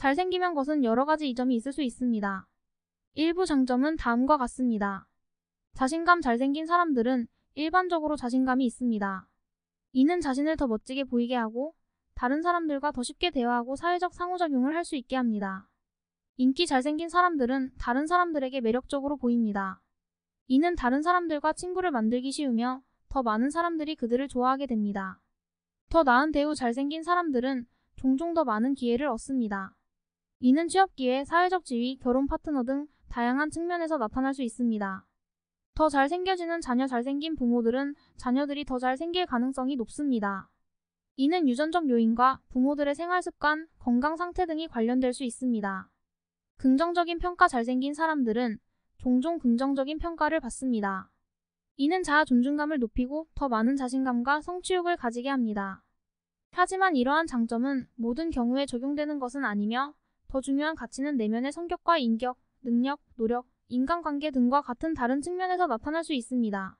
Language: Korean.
잘생기면 것은 여러 가지 이점이 있을 수 있습니다. 일부 장점은 다음과 같습니다. 자신감 잘생긴 사람들은 일반적으로 자신감이 있습니다. 이는 자신을 더 멋지게 보이게 하고 다른 사람들과 더 쉽게 대화하고 사회적 상호작용을 할 수 있게 합니다. 인기 잘생긴 사람들은 다른 사람들에게 매력적으로 보입니다. 이는 다른 사람들과 친구를 만들기 쉬우며 더 많은 사람들이 그들을 좋아하게 됩니다. 더 나은 대우 잘생긴 사람들은 종종 더 많은 기회를 얻습니다. 이는 취업 기회, 사회적 지위, 결혼 파트너 등 다양한 측면에서 나타날 수 있습니다. 더 잘생겨지는 자녀 잘생긴 부모들은 자녀들이 더 잘생길 가능성이 높습니다. 이는 유전적 요인과 부모들의 생활습관, 건강 상태 등이 관련될 수 있습니다. 긍정적인 평가 잘생긴 사람들은 종종 긍정적인 평가를 받습니다. 이는 자아 존중감을 높이고 더 많은 자신감과 성취욕을 가지게 합니다. 하지만 이러한 장점은 모든 경우에 적용되는 것은 아니며 더 중요한 가치는 내면의 성격과 인격, 능력, 노력, 인간관계 등과 같은 다른 측면에서 나타날 수 있습니다.